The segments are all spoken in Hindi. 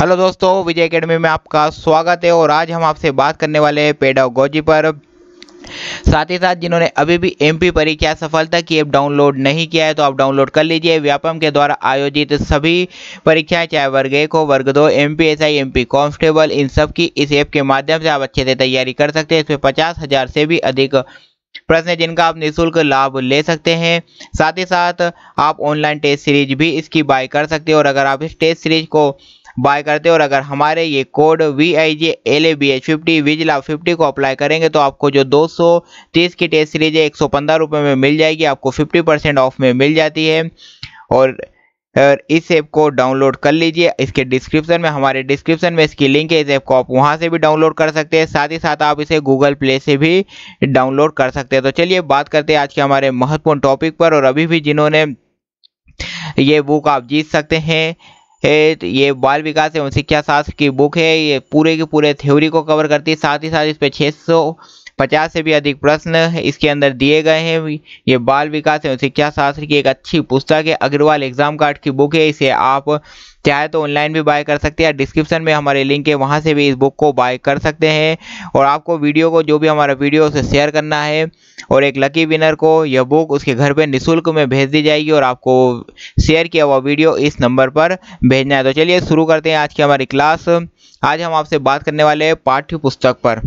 हेलो दोस्तों विजय एकेडमी में आपका स्वागत है और आज हम आपसे बात करने वाले हैं पेडागोजी पर साथ ही साथ जिन्होंने अभी भी एमपी परीक्षा सफलता की ऐप डाउनलोड नहीं किया है तो आप डाउनलोड कर लीजिए व्यापम के द्वारा आयोजित सभी परीक्षाएं चाहे वर्ग एक हो वर्ग दो M P S I M P constable इन सब की इस ऐप के माध्यम से आप अच्छे से तैयारी कर सकते हैं इसमें पचास हज़ार से भी अधिक प्रश्न जिनका आप निःशुल्क लाभ ले सकते हैं साथ ही साथ आप ऑनलाइन टेस्ट सीरीज भी इसकी बाय कर सकते हैं और अगर आप इस टेस्ट सीरीज को बाय करते हैं और अगर हमारे ये code V I J L A B H fifty विजिला फिफ्टी को अप्लाई करेंगे तो आपको जो दो सौ तीस की टेस्ट सीरीज है एक सौ पंद्रह रुपये में मिल जाएगी आपको फिफ्टी परसेंट ऑफ में मिल जाती है और और इस ऐप को डाउनलोड कर लीजिए इसके डिस्क्रिप्शन में हमारे डिस्क्रिप्शन में इसकी लिंक है इस ऐप को आप वहां से भी डाउनलोड कर सकते हैं साथ ही साथ आप इसे गूगल प्ले से भी डाउनलोड कर सकते हैं तो चलिए बात करते हैं आज के हमारे महत्वपूर्ण टॉपिक पर और अभी भी जिन्होंने ये बुक आप जीत सकते हैं है ये बाल विकास एवं शिक्षा शास्त्र की बुक है ये पूरे के पूरे थ्योरी को कवर करती है साथ ही साथ इस पर छः पचास से भी अधिक प्रश्न इसके अंदर दिए गए हैं ये बाल विकास एवं शिक्षा शास्त्र की एक अच्छी पुस्तक है अग्रवाल एग्जाम कार्ड की बुक है इसे आप चाहे तो ऑनलाइन भी बाय कर सकते हैं डिस्क्रिप्शन में हमारे लिंक है वहाँ से भी इस बुक को बाय कर सकते हैं और आपको वीडियो को जो भी हमारा वीडियो उसे शेयर करना है और एक लकी विनर को यह बुक उसके घर पर निःशुल्क में भेज दी जाएगी और आपको शेयर किया हुआ वीडियो इस नंबर पर भेजना है तो चलिए शुरू करते हैं आज की हमारी क्लास आज हम आपसे बात करने वाले हैं पाठ्य पुस्तक पर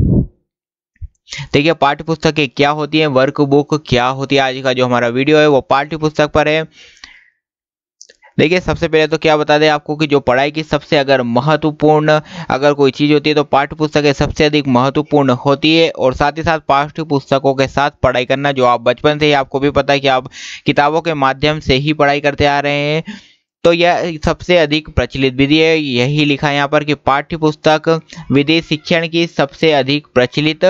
देखिए पाठ्य पुस्तकें क्या होती है वर्क बुक क्या होती है आज का जो हमारा वीडियो है वो पाठ्य पुस्तक पर है देखिए सबसे पहले तो क्या बता दें आपको कि जो पढ़ाई की सबसे अगर महत्वपूर्ण अगर कोई चीज़ होती है तो पाठ्य पुस्तकें सबसे अधिक महत्वपूर्ण होती है और साथ ही साथ पाठ्य पुस्तकों के साथ पढ़ाई करना जो आप बचपन से ही आपको भी पता है कि आप किताबों के माध्यम से ही पढ़ाई करते आ रहे हैं तो यह सबसे अधिक प्रचलित विधि है यही लिखा है यहाँ पर कि पाठ्य पुस्तक विधि शिक्षण की सबसे अधिक प्रचलित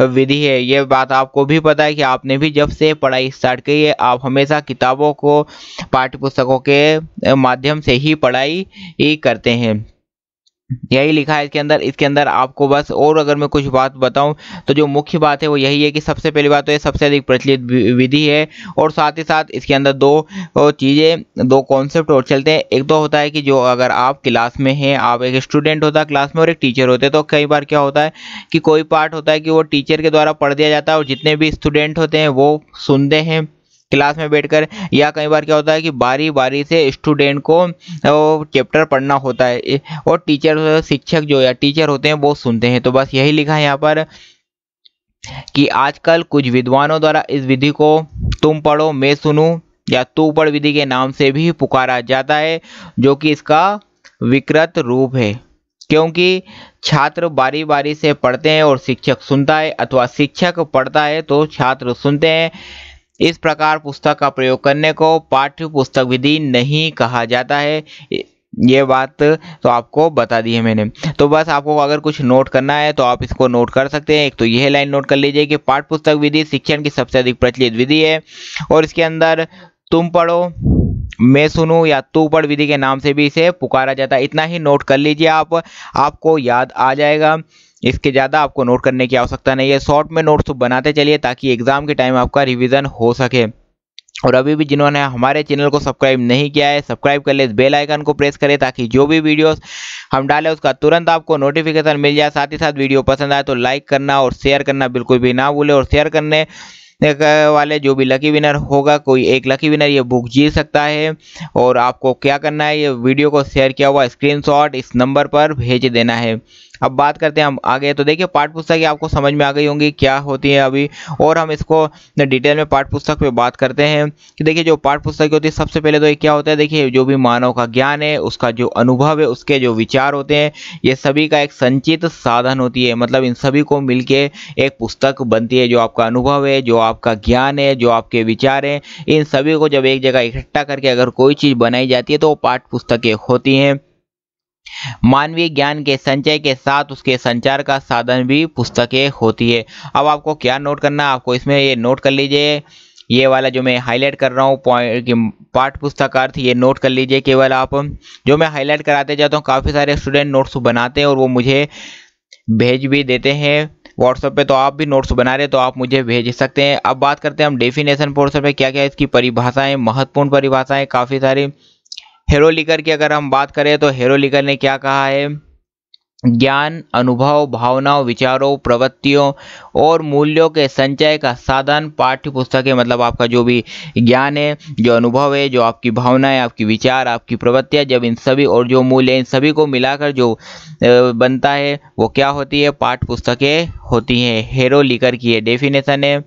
विधि है यह बात आपको भी पता है कि आपने भी जब से पढ़ाई स्टार्ट की है आप हमेशा किताबों को पाठ्य पुस्तकों के माध्यम से ही पढ़ाई करते हैं यही लिखा है इसके अंदर इसके अंदर आपको बस और अगर मैं कुछ बात बताऊं तो जो मुख्य बात है वो यही है कि सबसे पहली बात तो ये सबसे अधिक प्रचलित विधि है और साथ ही साथ इसके अंदर दो चीज़ें दो कॉन्सेप्ट और चलते हैं एक तो होता है कि जो अगर आप क्लास में हैं आप एक स्टूडेंट होता है क्लास में और एक टीचर होते हैं तो कई बार क्या होता है कि कोई पार्ट होता है कि वो टीचर के द्वारा पढ़ दिया जाता है और जितने भी स्टूडेंट होते हैं वो सुनते हैं क्लास में बैठकर या कई बार क्या होता है कि बारी बारी से स्टूडेंट को चैप्टर पढ़ना होता है और टीचर शिक्षक जो या टीचर होते हैं वो सुनते हैं तो बस यही लिखा है यहाँ पर कि आजकल कुछ विद्वानों द्वारा इस विधि को तुम पढ़ो मैं सुनूं या तू पढ़ विधि के नाम से भी पुकारा जाता है जो कि इसका विकृत रूप है क्योंकि छात्र बारी बारी से पढ़ते हैं और शिक्षक सुनता है अथवा शिक्षक पढ़ता है तो छात्र सुनते हैं इस प्रकार पुस्तक का प्रयोग करने को पाठ्य पुस्तक विधि नहीं कहा जाता है ये बात तो आपको बता दी है मैंने तो बस आपको अगर कुछ नोट करना है तो आप इसको नोट कर सकते हैं एक तो यह लाइन नोट कर लीजिए कि पाठ पुस्तक विधि शिक्षण की सबसे अधिक प्रचलित विधि है और इसके अंदर तुम पढ़ो मैं सुनू या तू पढ़ विधि के नाम से भी इसे पुकारा जाता है इतना ही नोट कर लीजिए आप आपको याद आ जाएगा इसके ज़्यादा आपको नोट करने की आवश्यकता नहीं है शॉर्ट में नोट्स तो बनाते चलिए ताकि एग्ज़ाम के टाइम आपका रिविज़न हो सके और अभी भी जिन्होंने हमारे चैनल को सब्सक्राइब नहीं किया है सब्सक्राइब कर ले बेल आइकन को प्रेस करें ताकि जो भी वीडियोस हम डालें उसका तुरंत आपको नोटिफिकेशन मिल जाए साथ ही साथ वीडियो पसंद आए तो लाइक करना और शेयर करना बिल्कुल भी ना भूलें और शेयर करने वाले जो भी लकी विनर होगा कोई एक लकी विनर ये बुक जीत सकता है और आपको क्या करना है ये वीडियो को शेयर किया हुआ स्क्रीन इस नंबर पर भेज देना है अब बात करते हैं हम आगे तो देखिए पाठ पुस्तक आपको समझ में आ गई होंगी क्या होती है अभी और हम इसको डिटेल में पाठ पुस्तक पे बात करते हैं कि देखिए जो पाठ पुस्तक होती है सबसे पहले तो ये क्या होता है देखिए जो भी मानव का ज्ञान है उसका जो अनुभव है उसके जो विचार होते हैं ये सभी का एक संचित साधन होती है मतलब इन सभी को मिल एक पुस्तक बनती है जो आपका अनुभव है जो आपका ज्ञान है जो आपके विचार हैं इन सभी को जब एक जगह इकट्ठा करके अगर कोई चीज़ बनाई जाती है तो वो पाठ पुस्तकें होती हैं मानवीय ज्ञान के संचय के साथ उसके संचार का साधन भी पुस्तकें होती है अब आपको क्या नोट करना आपको इसमें ये नोट कर लीजिए ये वाला जो मैं हाईलाइट कर रहा हूँ पाठ अर्थ ये नोट कर लीजिए केवल आप जो मैं हाईलाइट कराते जाता हूँ काफ़ी सारे स्टूडेंट नोट्स बनाते हैं और वो मुझे भेज भी देते हैं व्हाट्सएप पे तो आप भी नोट्स बना रहे तो आप मुझे भेज सकते हैं अब बात करते हैं हम डेफिनेशन पोर्सन पर क्या क्या इसकी परिभाषाएं महत्वपूर्ण परिभाषाएं काफ़ी सारी हेरो लिकर की अगर हम बात करें तो हेरो लिकर ने क्या कहा है ज्ञान अनुभव भावनाओं विचारों प्रवृत्तियों और मूल्यों के संचय का साधन पाठ्य पुस्तक है मतलब आपका जो भी ज्ञान है जो अनुभव है जो आपकी भावनाएं आपकी विचार आपकी प्रवृत्तियां जब इन सभी और जो मूल्य इन सभी को मिलाकर जो बनता है वो क्या होती है पाठ्य पुस्तकें होती हैं हेरो लिकर की डेफिनेशन है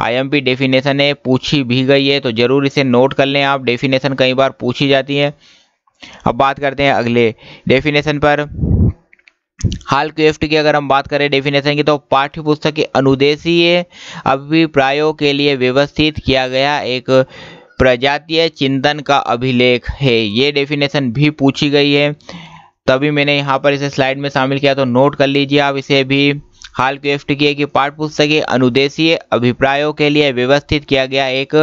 आईएमपी डेफिनेशन है पूछी भी गई है तो ज़रूर इसे नोट कर लें आप डेफिनेशन कई बार पूछी जाती है अब बात करते हैं अगले डेफिनेशन पर हाल क्वेफ्ट की अगर हम बात करें डेफिनेशन की तो पाठ्य पुस्तक के अनुदेशी अभिप्रायों के लिए व्यवस्थित किया गया एक प्रजातीय चिंतन का अभिलेख है ये डेफिनेशन भी पूछी गई है तभी मैंने यहाँ पर इसे स्लाइड में शामिल किया तो नोट कर लीजिए आप इसे भी हाल व्यक्त किए की पाठ पुस्तकें अनुदेशीय अभिप्रायों के लिए व्यवस्थित किया गया एक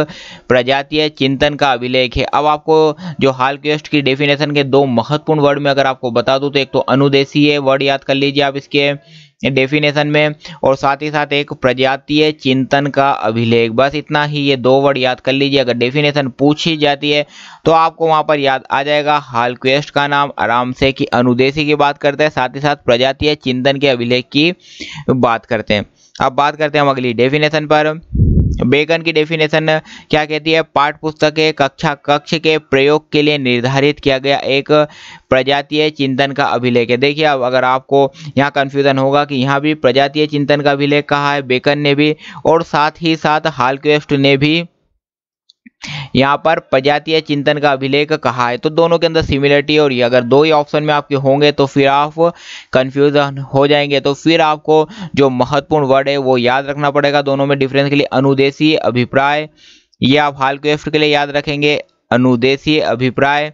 प्रजातीय चिंतन का अभिलेख है अब आपको जो हाल क्वेस्ट की डेफिनेशन के दो महत्वपूर्ण वर्ड में अगर आपको बता दूं तो एक तो अनुदेशीय वर्ड याद कर लीजिए आप इसके डेफिनेशन में और साथ ही साथ एक प्रजातीय चिंतन का अभिलेख बस इतना ही ये दो वर्ड याद कर लीजिए अगर डेफिनेशन पूछी जाती है तो आपको वहाँ पर याद आ जाएगा हाल क्वेस्ट का नाम आराम से कि अनुदेशी की बात करते हैं साथ ही साथ प्रजातीय चिंतन के अभिलेख की बात करते हैं अब बात करते हैं हम अगली डेफिनेशन पर बेकन की डेफिनेशन क्या कहती है पाठ पुस्तक कक्षा कक्ष के प्रयोग के लिए निर्धारित किया गया एक प्रजातीय चिंतन का अभिलेख है देखिए अब अगर आपको यहाँ कन्फ्यूजन होगा कि यहाँ भी प्रजातीय चिंतन का अभिलेख कहा है बेकन ने भी और साथ ही साथ हालक्वेस्ट ने भी यहाँ पर प्रजातीय चिंतन का अभिलेख कहा है तो दोनों के अंदर सिमिलरिटी और ये अगर दो ही ऑप्शन में आपके होंगे तो फिर आप कंफ्यूजन हो जाएंगे तो फिर आपको जो महत्वपूर्ण वर्ड है वो याद रखना पड़ेगा दोनों में डिफरेंस के लिए अनुदेशी अभिप्राय ये आप हाल के एफ्ट के लिए याद रखेंगे अनुदेशीय अभिप्राय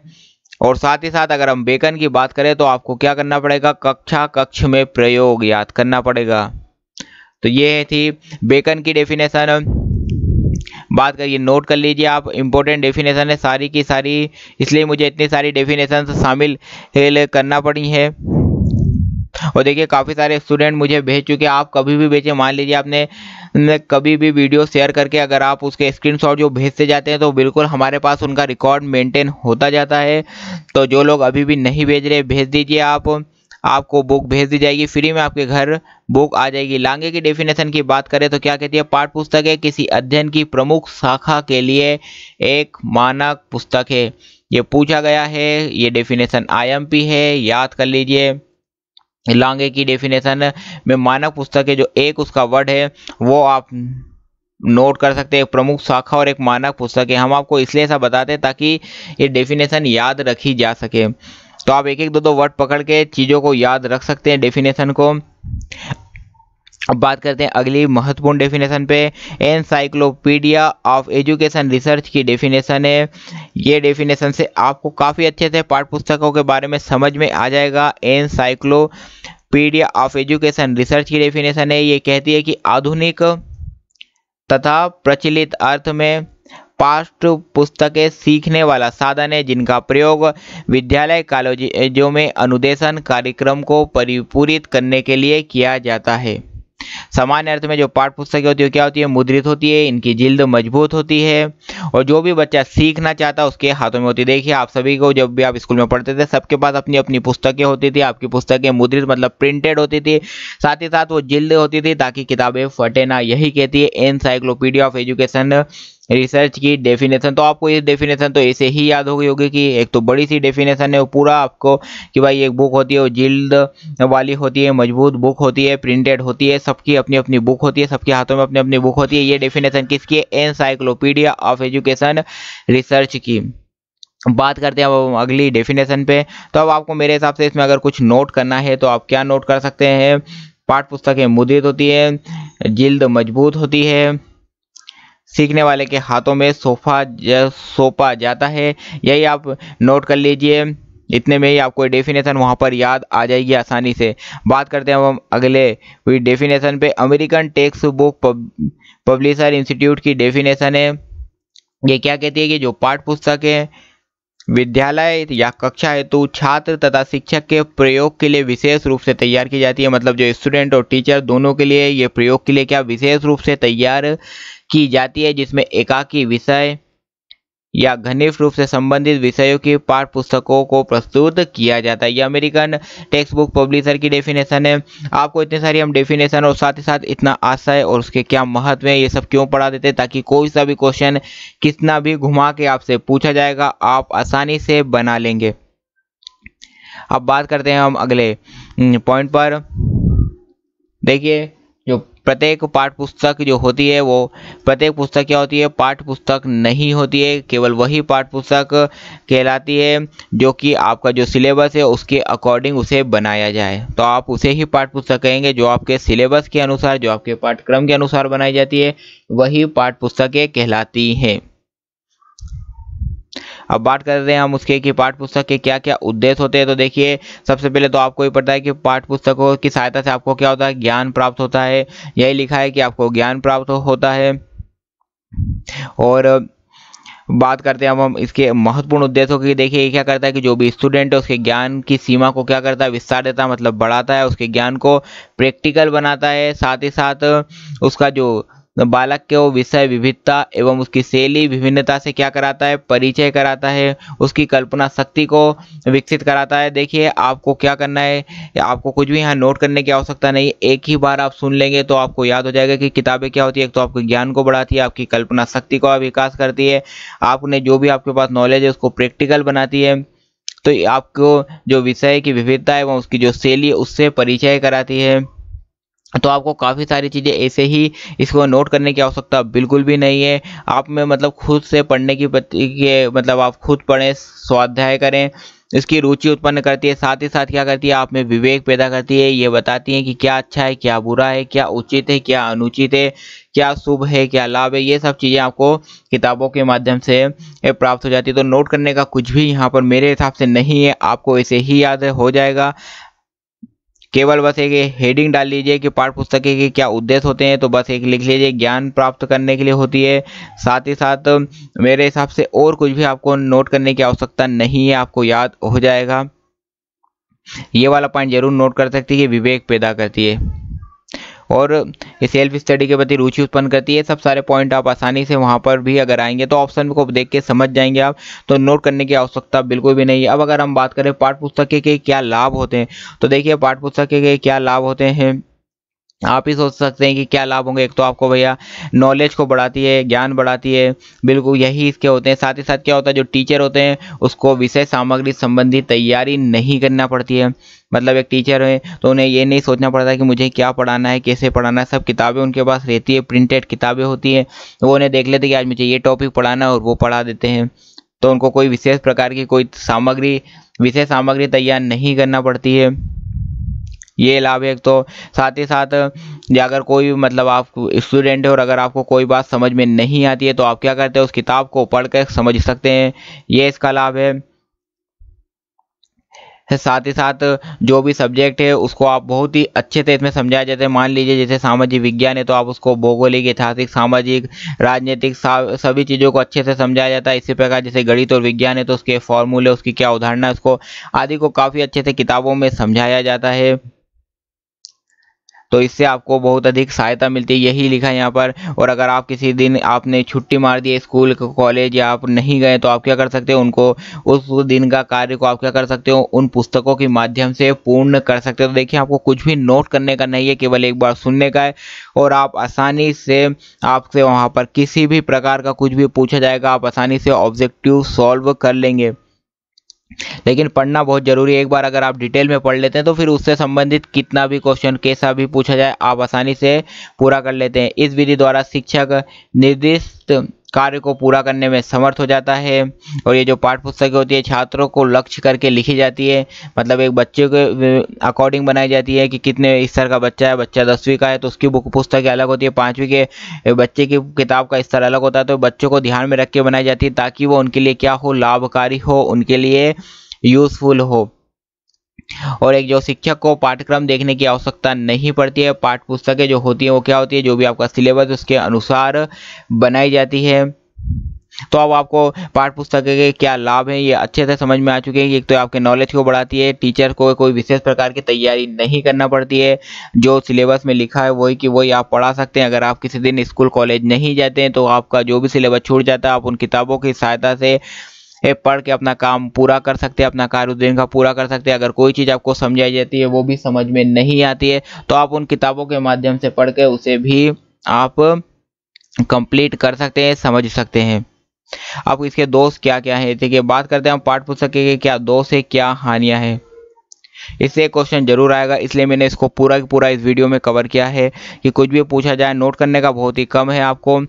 और साथ ही साथ अगर हम बेकन की बात करें तो आपको क्या करना पड़ेगा कक्षा कक्ष में प्रयोग याद करना पड़ेगा तो ये थी बेकन की डेफिनेशन बात करिए नोट कर लीजिए आप इंपॉर्टेंट डेफिनेशन है सारी की सारी इसलिए मुझे इतनी सारी डेफिनेशन शामिल करना पड़ी है और देखिए काफ़ी सारे स्टूडेंट मुझे भेज चुके हैं आप कभी भी भेजें मान लीजिए आपने कभी भी वीडियो शेयर करके अगर आप उसके स्क्रीनशॉट जो भेजते जाते हैं तो बिल्कुल हमारे पास उनका रिकॉर्ड मेंटेन होता जाता है तो जो लोग अभी भी नहीं भेज रहे भेज दीजिए आप आपको बुक भेज दी जाएगी फ्री में आपके घर बुक आ जाएगी लांगे की डेफिनेशन की बात करें तो क्या कहती है पाठ पुस्तक है किसी अध्ययन की प्रमुख शाखा के लिए एक मानक पुस्तक है ये पूछा गया है ये डेफिनेशन आई है याद कर लीजिए लांगे की डेफिनेशन में मानक पुस्तक है जो एक उसका वर्ड है वो आप नोट कर सकते हैं एक प्रमुख शाखा और एक मानक पुस्तक है हम आपको इसलिए ऐसा बताते हैं ताकि ये डेफिनेशन याद रखी जा सके तो आप एक एक दो दो वर्ड पकड़ के चीज़ों को याद रख सकते हैं डेफिनेशन को अब बात करते हैं अगली महत्वपूर्ण डेफिनेशन पे एनसाइक्लोपीडिया ऑफ एजुकेशन रिसर्च की डेफिनेशन है ये डेफिनेशन से आपको काफ़ी अच्छे से पाठ पुस्तकों के बारे में समझ में आ जाएगा एनसाइक्लोपीडिया ऑफ एजुकेशन रिसर्च की डेफिनेशन है ये कहती है कि आधुनिक तथा प्रचलित अर्थ में पाठ्य पुस्तकें सीखने वाला साधन है जिनका प्रयोग विद्यालय कॉलेजों में अनुदेशन कार्यक्रम को परिपूरित करने के लिए किया जाता है सामान्य अर्थ में जो पाठ पुस्तकें होती है क्या होती है मुद्रित होती है इनकी जिल्द मजबूत होती है और जो भी बच्चा सीखना चाहता है उसके हाथों में होती है देखिए आप सभी को जब भी आप स्कूल में पढ़ते थे सबके पास अपनी अपनी पुस्तकें होती थी आपकी पुस्तकें मुद्रित मतलब प्रिंटेड होती थी साथ ही साथ वो जिल्द होती थी ताकि किताबें फटे ना यही कहती है एनसाइक्लोपीडिया ऑफ एजुकेशन रिसर्च की डेफिनेशन तो आपको ये डेफिनेशन तो ऐसे ही याद हो गई होगी कि एक तो बड़ी सी डेफिनेशन है वो पूरा आपको कि भाई एक बुक होती है वो जिल्द वाली होती है मजबूत बुक होती है प्रिंटेड होती है सबकी अपनी अपनी बुक होती है सबके हाथों में अपनी अपनी बुक होती है ये डेफिनेशन किसकी है एनसाइक्लोपीडिया ऑफ एजुकेशन रिसर्च की बात करते हैं अब अगली डेफिनेशन पे तो अब आपको मेरे हिसाब से इसमें अगर कुछ नोट करना है तो आप क्या नोट कर सकते हैं पाठ पुस्तकें मुद्रित होती है जिल्द मजबूत होती है सीखने वाले के हाथों में सोफा जा, सोपा जाता है यही आप नोट कर लीजिए इतने में ही आपको डेफिनेशन वहाँ पर याद आ जाएगी आसानी से बात करते हैं हम अगले डेफिनेशन पे American textbook publisher institute की डेफिनेशन है ये क्या कहती है कि जो पाठ पुस्तक है विद्यालय या कक्षा हेतु छात्र तथा शिक्षक के प्रयोग के लिए विशेष रूप से तैयार की जाती है मतलब जो स्टूडेंट और टीचर दोनों के लिए ये प्रयोग के लिए क्या विशेष रूप से तैयार की जाती है जिसमें एकाकी विषय या घनिष्ठ रूप से संबंधित विषयों की पाठ पुस्तकों को प्रस्तुत किया जाता है ये अमेरिकन टेक्स्ट बुक पब्लिशर की डेफिनेशन है आपको इतनी सारी हम डेफिनेशन और साथ ही साथ इतना आशा है और उसके क्या महत्व है ये सब क्यों पढ़ा देते हैं ताकि कोई सा भी क्वेश्चन कितना भी घुमा के आपसे पूछा जाएगा आप आसानी से बना लेंगे अब बात करते हैं हम अगले पॉइंट हम्म, पर देखिए जो प्रत्येक पाठ पुस्तक जो होती है वो प्रत्येक पुस्तक क्या होती है पाठ पुस्तक नहीं होती है केवल वही पाठ पुस्तक कहलाती है जो कि आपका जो सिलेबस है उसके अकॉर्डिंग उसे बनाया जाए तो आप उसे ही पाठ पुस्तक कहेंगे जो आपके सिलेबस के अनुसार जो आपके पाठ्यक्रम के अनुसार बनाई जाती है वही पाठ पुस्तकें कहलाती हैं अब बात कर रहे हैं हम उसके कि पाठ पुस्तक के क्या क्या उद्देश्य होते हैं तो देखिए सबसे पहले तो आपको ये पता है कि पाठ पुस्तकों की सहायता से आपको क्या होता है ज्ञान प्राप्त होता है यही लिखा है कि आपको ज्ञान प्राप्त होता है और बात करते हैं अब हम इसके महत्वपूर्ण उद्देश्यों की देखिए ये क्या करता है कि जो भी स्टूडेंट है उसके ज्ञान की सीमा को क्या करता है विस्तार देता है मतलब बढ़ाता है उसके ज्ञान को प्रैक्टिकल बनाता है साथ ही साथ उसका जो बालक के वो विषय विविधता एवं उसकी शैली विभिन्नता से क्या कराता है परिचय कराता है उसकी कल्पना शक्ति को विकसित कराता है देखिए आपको क्या करना है आपको कुछ भी यहाँ नोट करने की आवश्यकता नहीं एक ही बार आप सुन लेंगे तो आपको याद हो जाएगा कि किताबें क्या होती है एक तो आपके ज्ञान को बढ़ाती है आपकी कल्पना शक्ति को विकास करती है आपने जो भी आपके पास नॉलेज है उसको प्रैक्टिकल बनाती है तो आपको जो विषय की विविधता है वह उसकी जो शैली उससे परिचय कराती है तो आपको काफ़ी सारी चीज़ें ऐसे ही इसको नोट करने की आवश्यकता बिल्कुल भी नहीं है आप में मतलब खुद से पढ़ने की के मतलब आप खुद पढ़ें स्वाध्याय करें इसकी रुचि उत्पन्न करती है साथ ही साथ क्या करती है आप में विवेक पैदा करती है ये बताती है कि क्या अच्छा है क्या बुरा है क्या उचित है क्या अनुचित है क्या शुभ है क्या लाभ है ये सब चीज़ें आपको किताबों के माध्यम से प्राप्त हो जाती है तो नोट करने का कुछ भी यहाँ पर मेरे हिसाब से नहीं है आपको ऐसे ही याद हो जाएगा केवल बस एक हेडिंग डाल लीजिए कि पाठ पुस्तक के क्या उद्देश्य होते हैं तो बस एक लिख लीजिए ज्ञान प्राप्त करने के लिए होती है साथ ही साथ मेरे हिसाब से और कुछ भी आपको नोट करने की आवश्यकता नहीं है आपको याद हो जाएगा ये वाला पॉइंट जरूर नोट कर सकती है विवेक पैदा करती है और ये सेल्फ स्टडी के प्रति रुचि उत्पन्न करती है सब सारे पॉइंट आप आसानी से वहाँ पर भी अगर आएंगे तो ऑप्शन को देख के समझ जाएंगे आप तो नोट करने की आवश्यकता बिल्कुल भी नहीं है अब अगर हम बात करें पाठ पुस्तक के क्या लाभ होते हैं तो देखिए पाठ पुस्तक के क्या लाभ होते हैं आप ही सोच सकते हैं कि क्या लाभ होंगे एक तो आपको भैया नॉलेज को बढ़ाती है ज्ञान बढ़ाती है बिल्कुल यही इसके होते हैं साथ ही साथ क्या होता है जो टीचर होते हैं उसको विषय सामग्री संबंधी तैयारी नहीं करना पड़ती है मतलब एक टीचर है तो उन्हें ये नहीं सोचना पड़ता कि मुझे क्या पढ़ाना है कैसे पढ़ाना है सब किताबें उनके पास रहती है प्रिंटेड किताबें होती हैं तो वो उन्हें देख लेते कि आज मुझे ये टॉपिक पढ़ाना है और वो पढ़ा देते हैं तो उनको कोई विशेष प्रकार की कोई सामग्री विशेष सामग्री तैयार नहीं करना पड़ती है ये लाभ है तो साथ ही साथ अगर कोई मतलब आप स्टूडेंट है और अगर आपको कोई बात समझ में नहीं आती है तो आप क्या करते हैं उस किताब को पढ़कर समझ सकते हैं ये इसका लाभ है साथ ही साथ जो भी सब्जेक्ट है उसको आप बहुत ही अच्छे से इसमें समझाया जाता है मान लीजिए जैसे सामाजिक विज्ञान है तो आप उसको भौगोलिक ऐतिहासिक सामाजिक राजनीतिक सभी चीज़ों को अच्छे से समझाया जाता है इसी प्रकार जैसे गणित और विज्ञान है तो उसके फॉर्मूले उसकी क्या है उसको आदि को काफ़ी अच्छे से किताबों में समझाया जाता है तो इससे आपको बहुत अधिक सहायता मिलती है यही लिखा है यहाँ पर और अगर आप किसी दिन आपने छुट्टी मार दी स्कूल कॉलेज या आप नहीं गए तो आप क्या कर सकते हो उनको उस दिन का कार्य को आप क्या कर सकते हो उन पुस्तकों के माध्यम से पूर्ण कर सकते हो तो देखिए आपको कुछ भी नोट करने का नहीं है केवल एक बार सुनने का है और आप आसानी से आपसे वहाँ पर किसी भी प्रकार का कुछ भी पूछा जाएगा आप आसानी से ऑब्जेक्टिव सॉल्व कर लेंगे लेकिन पढ़ना बहुत जरूरी है एक बार अगर आप डिटेल में पढ़ लेते हैं तो फिर उससे संबंधित कितना भी क्वेश्चन कैसा भी पूछा जाए आप आसानी से पूरा कर लेते हैं इस विधि द्वारा शिक्षक निर्दिष्ट कार्य को पूरा करने में समर्थ हो जाता है और ये जो पाठ पुस्तकें होती है छात्रों को लक्ष्य करके लिखी जाती है मतलब एक बच्चे के अकॉर्डिंग बनाई जाती है कि कितने स्तर का बच्चा है बच्चा दसवीं का है तो उसकी बुक पुस्तकें अलग होती है पाँचवीं के बच्चे की किताब का स्तर अलग होता है तो बच्चों को ध्यान में रख के बनाई जाती है ताकि वो उनके लिए क्या हो लाभकारी हो उनके लिए यूज़फुल हो और एक जो शिक्षक को पाठ्यक्रम देखने की आवश्यकता नहीं पड़ती है पाठ्य पुस्तकें जो होती हैं वो क्या होती है जो भी आपका सिलेबस उसके अनुसार बनाई जाती है तो अब आपको पाठ पुस्तक के क्या लाभ हैं ये अच्छे से समझ में आ चुके हैं एक तो आपके नॉलेज को बढ़ाती है टीचर को कोई विशेष प्रकार की तैयारी नहीं करना पड़ती है जो सिलेबस में लिखा है वही कि वही आप पढ़ा सकते हैं अगर आप किसी दिन स्कूल कॉलेज नहीं जाते हैं तो आपका जो भी सिलेबस छूट जाता है आप उन किताबों की सहायता से पढ़ के अपना काम पूरा कर सकते हैं अपना कार्य दिन का पूरा कर सकते हैं अगर कोई चीज़ आपको समझाई जाती है वो भी समझ में नहीं आती है तो आप उन किताबों के माध्यम से पढ़ के उसे भी आप कंप्लीट कर सकते हैं समझ सकते हैं अब इसके दोष क्या क्या है देखिए बात करते हैं हम पाठ पुस्तक के क्या दोष है क्या हानियां हैं इससे क्वेश्चन जरूर आएगा इसलिए मैंने इसको पूरा पूरा इस वीडियो में कवर किया है कि कुछ भी पूछा जाए नोट करने का बहुत ही कम है आपको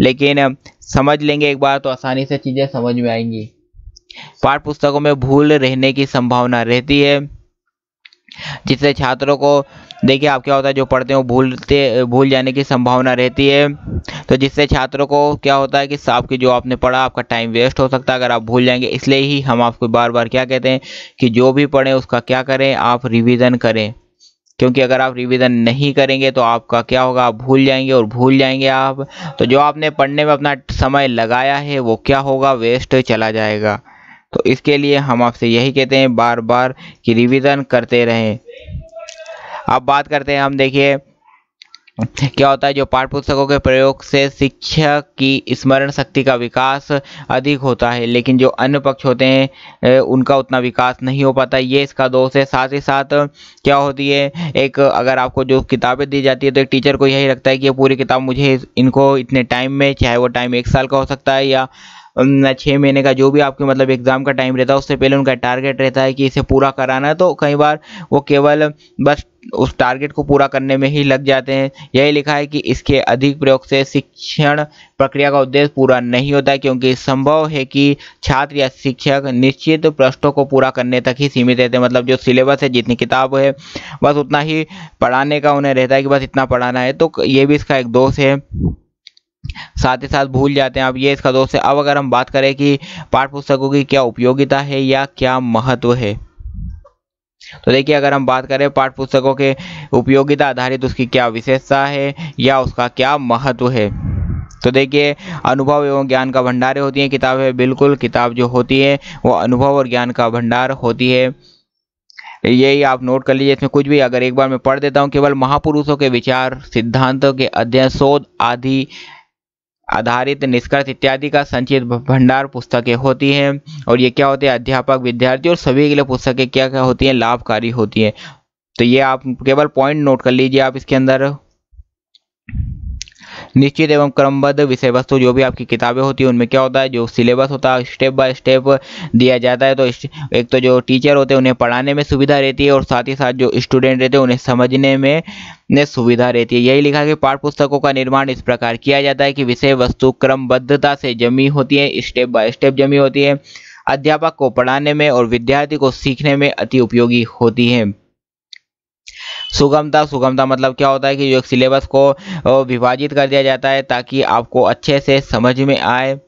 लेकिन समझ लेंगे एक बार तो आसानी से चीज़ें समझ में आएंगी पाठ पुस्तकों में भूल रहने की संभावना रहती है जिससे छात्रों को देखिए आप क्या होता है जो पढ़ते हैं भूलते भूल जाने की संभावना रहती है तो जिससे छात्रों को क्या होता है कि आपकी जो आपने पढ़ा आपका टाइम वेस्ट हो सकता है अगर आप भूल जाएंगे इसलिए ही हम आपको बार बार क्या कहते हैं कि जो भी पढ़ें उसका क्या करें आप रिविज़न करें क्योंकि अगर आप रिविजन नहीं करेंगे तो आपका क्या होगा आप भूल जाएंगे और भूल जाएंगे आप तो जो आपने पढ़ने में अपना समय लगाया है वो क्या होगा वेस्ट चला जाएगा तो इसके लिए हम आपसे यही कहते हैं बार बार कि रिविजन करते रहें अब बात करते हैं हम देखिए क्या होता है जो पाठ पुस्तकों के प्रयोग से शिक्षक की स्मरण शक्ति का विकास अधिक होता है लेकिन जो अन्य पक्ष होते हैं उनका उतना विकास नहीं हो पाता ये इसका दोष है साथ ही साथ क्या होती है एक अगर आपको जो किताबें दी जाती है तो एक टीचर को यही लगता है कि ये पूरी किताब मुझे इनको इतने टाइम में चाहे वो टाइम एक साल का हो सकता है या छः महीने का जो भी आपके मतलब एग्ज़ाम का टाइम रहता है उससे पहले उनका टारगेट रहता है कि इसे पूरा कराना है तो कई बार वो केवल बस उस टारगेट को पूरा करने में ही लग जाते हैं यही लिखा है कि इसके अधिक प्रयोग से शिक्षण प्रक्रिया का उद्देश्य पूरा नहीं होता है क्योंकि संभव है कि छात्र या शिक्षक निश्चित प्रश्नों को पूरा करने तक ही सीमित रहते हैं मतलब जो सिलेबस है जितनी किताब है बस उतना ही पढ़ाने का उन्हें रहता है कि बस इतना पढ़ाना है तो ये भी इसका एक दोष है साथ ही साथ भूल जाते हैं अब ये इसका दोस्त है अब अगर हम बात करें कि पाठ पुस्तकों की क्या उपयोगिता है या क्या महत्व है तो देखिए अगर हम बात करें पाठ पुस्तकों के उपयोगिता आधारित उसकी क्या विशेषता है या उसका क्या महत्व है तो देखिए अनुभव एवं ज्ञान का भंडार होती है किताबें बिल्कुल किताब जो होती है वो अनुभव और ज्ञान का भंडार होती है यही आप नोट कर लीजिए इसमें कुछ भी अगर एक बार मैं पढ़ देता हूँ केवल महापुरुषों के विचार सिद्धांतों के अध्ययन शोध आदि आधारित निष्कर्ष इत्यादि का संचित भंडार पुस्तकें होती हैं और ये क्या होते हैं अध्यापक विद्यार्थी और सभी के लिए पुस्तकें क्या क्या होती हैं लाभकारी होती हैं तो ये आप केवल पॉइंट नोट कर लीजिए आप इसके अंदर निश्चित एवं क्रमबद्ध विषय वस्तु जो भी आपकी किताबें होती है उनमें क्या होता है जो सिलेबस होता है स्टेप बाय स्टेप दिया जाता है तो एक तो जो टीचर होते हैं उन्हें पढ़ाने में सुविधा रहती है और साथ ही साथ जो स्टूडेंट रहते हैं उन्हें समझने में ने सुविधा रहती है यही लिखा कि पाठ पुस्तकों का निर्माण इस प्रकार किया जाता है कि विषय वस्तु क्रमबद्धता से जमी होती है स्टेप बाय स्टेप जमी होती है अध्यापक को पढ़ाने में और विद्यार्थी को सीखने में अति उपयोगी होती है सुगमता सुगमता मतलब क्या होता है कि जो सिलेबस को विभाजित कर दिया जाता है ताकि आपको अच्छे से समझ में आए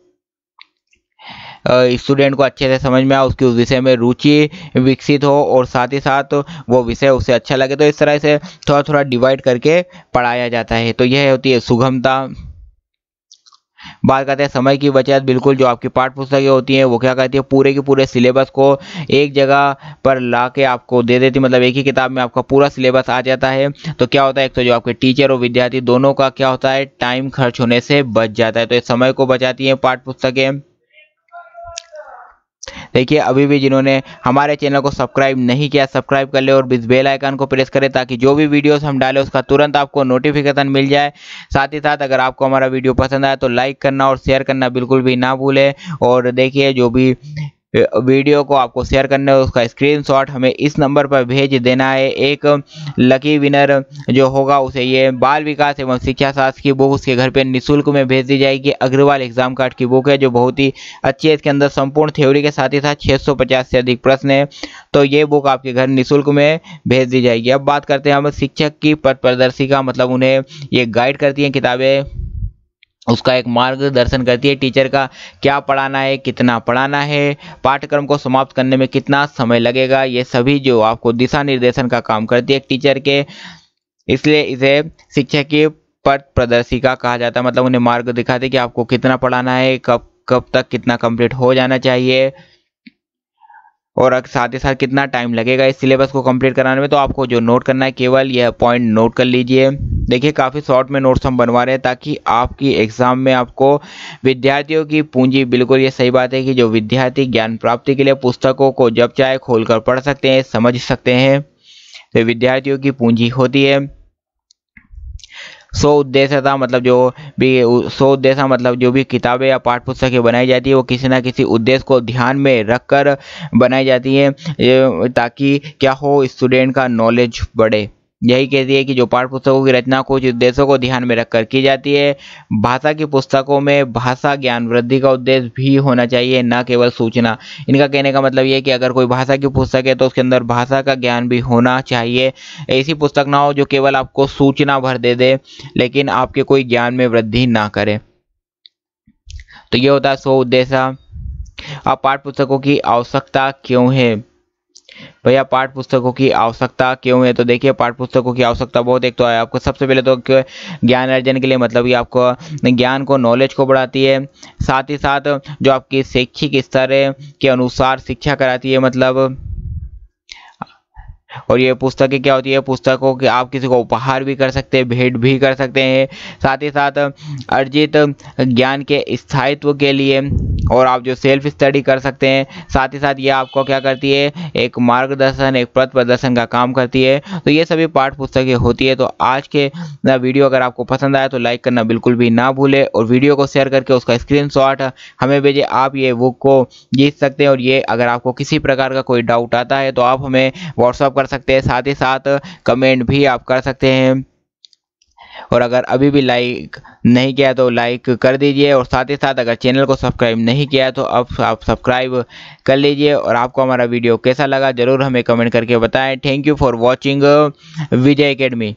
स्टूडेंट को अच्छे से समझ में आए उसकी उस विषय में रुचि विकसित हो और साथ ही साथ वो विषय उसे अच्छा लगे तो इस तरह से थोड़ा थोड़ा डिवाइड करके पढ़ाया जाता है तो यह होती है सुगमता बात करते हैं समय की बचत बिल्कुल जो आपकी पाठ पुस्तकें होती हैं वो क्या करती है पूरे के पूरे सिलेबस को एक जगह पर ला के आपको दे देती मतलब एक ही किताब में आपका पूरा सिलेबस आ जाता है तो क्या होता है एक तो जो आपके टीचर और विद्यार्थी दोनों का क्या होता है टाइम खर्च होने से बच जाता है तो समय को बचाती हैं पाठ पुस्तकें देखिए अभी भी जिन्होंने हमारे चैनल को सब्सक्राइब नहीं किया सब्सक्राइब कर ले और बेल आइकन को प्रेस करें ताकि जो भी वीडियोस हम डालें उसका तुरंत आपको नोटिफिकेशन मिल जाए साथ ही साथ अगर आपको हमारा वीडियो पसंद आया तो लाइक करना और शेयर करना बिल्कुल भी ना भूलें और देखिए जो भी वीडियो को आपको शेयर करना है उसका स्क्रीनशॉट हमें इस नंबर पर भेज देना है एक लकी विनर जो होगा उसे ये बाल विकास एवं शिक्षा शास्त्र की बुक उसके घर पर निःशुल्क में भेज दी जाएगी अग्रवाल एग्जाम कार्ड की बुक है जो बहुत ही अच्छी है इसके अंदर संपूर्ण थ्योरी के साथ ही साथ 650 से अधिक प्रश्न है तो ये बुक आपके घर निःशुल्क में भेज दी जाएगी अब बात करते हैं हम शिक्षक की पथ प्रदर्शिका मतलब उन्हें ये गाइड करती हैं किताबें उसका एक मार्गदर्शन करती है टीचर का क्या पढ़ाना है कितना पढ़ाना है पाठ्यक्रम को समाप्त करने में कितना समय लगेगा ये सभी जो आपको दिशा निर्देशन का काम करती है टीचर के इसलिए इसे शिक्षा की पट प्रदर्शिका कहा जाता है मतलब उन्हें मार्ग दिखाते कि आपको कितना पढ़ाना है कब कब तक कितना कंप्लीट हो जाना चाहिए और साथ ही साथ कितना टाइम लगेगा इस सिलेबस को कंप्लीट कराने में तो आपको जो नोट करना है केवल यह पॉइंट नोट कर लीजिए देखिए काफ़ी शॉर्ट में नोट्स हम बनवा रहे हैं ताकि आपकी एग्ज़ाम में आपको विद्यार्थियों की पूंजी बिल्कुल ये सही बात है कि जो विद्यार्थी ज्ञान प्राप्ति के लिए पुस्तकों को जब चाहे खोल कर पढ़ सकते हैं समझ सकते हैं तो विद्यार्थियों की पूंजी होती है सो उद्देश्य था मतलब जो भी सौ उद्देश्य मतलब जो भी किताबें या पाठ पुस्तकें बनाई जाती है वो किसी ना किसी उद्देश्य को ध्यान में रख कर बनाई जाती है ताकि क्या हो स्टूडेंट का नॉलेज बढ़े यही कहती है कि जो पाठ पुस्तकों की रचना कुछ उद्देश्यों को ध्यान में रखकर की जाती है भाषा की पुस्तकों में भाषा ज्ञान वृद्धि का उद्देश्य भी होना चाहिए न केवल सूचना इनका कहने का मतलब ये है कि अगर कोई भाषा की पुस्तक है तो उसके अंदर भाषा का ज्ञान भी होना चाहिए ऐसी पुस्तक ना हो जो केवल आपको सूचना भर दे दे लेकिन आपके कोई ज्ञान में वृद्धि ना करे तो ये होता है सो उद्देश्य अब पाठ पुस्तकों की आवश्यकता क्यों है भैया पाठ पुस्तकों की आवश्यकता क्यों है तो देखिए पाठ पुस्तकों की आवश्यकता बहुत एक तो है आपको सबसे पहले तो ज्ञान अर्जन के लिए मतलब ये आपको ज्ञान को नॉलेज को बढ़ाती है साथ ही साथ जो आपकी शैक्षिक स्तर के अनुसार शिक्षा कराती है मतलब और ये पुस्तकें क्या होती है पुस्तकों के आप किसी को उपहार भी कर सकते हैं भेंट भी कर सकते हैं साथ ही साथ अर्जित ज्ञान के स्थायित्व के लिए और आप जो सेल्फ स्टडी कर सकते हैं साथ ही साथ ये आपको क्या करती है एक मार्गदर्शन एक पथ प्रदर्शन का काम करती है तो ये सभी पाठ पुस्तकें होती है तो आज के वीडियो अगर आपको पसंद आया तो लाइक करना बिल्कुल भी ना भूले और वीडियो को शेयर करके उसका स्क्रीन हमें भेजे आप ये बुक को जीत सकते हैं और ये अगर आपको किसी प्रकार का कोई डाउट आता है तो आप हमें व्हाट्सअप कर सकते हैं साथ ही साथ कमेंट भी आप कर सकते हैं और अगर अभी भी लाइक नहीं किया तो लाइक कर दीजिए और साथ ही साथ अगर चैनल को सब्सक्राइब नहीं किया तो अब आप सब्सक्राइब कर लीजिए और आपको हमारा वीडियो कैसा लगा ज़रूर हमें कमेंट करके बताएं thank you for watching Vijay academy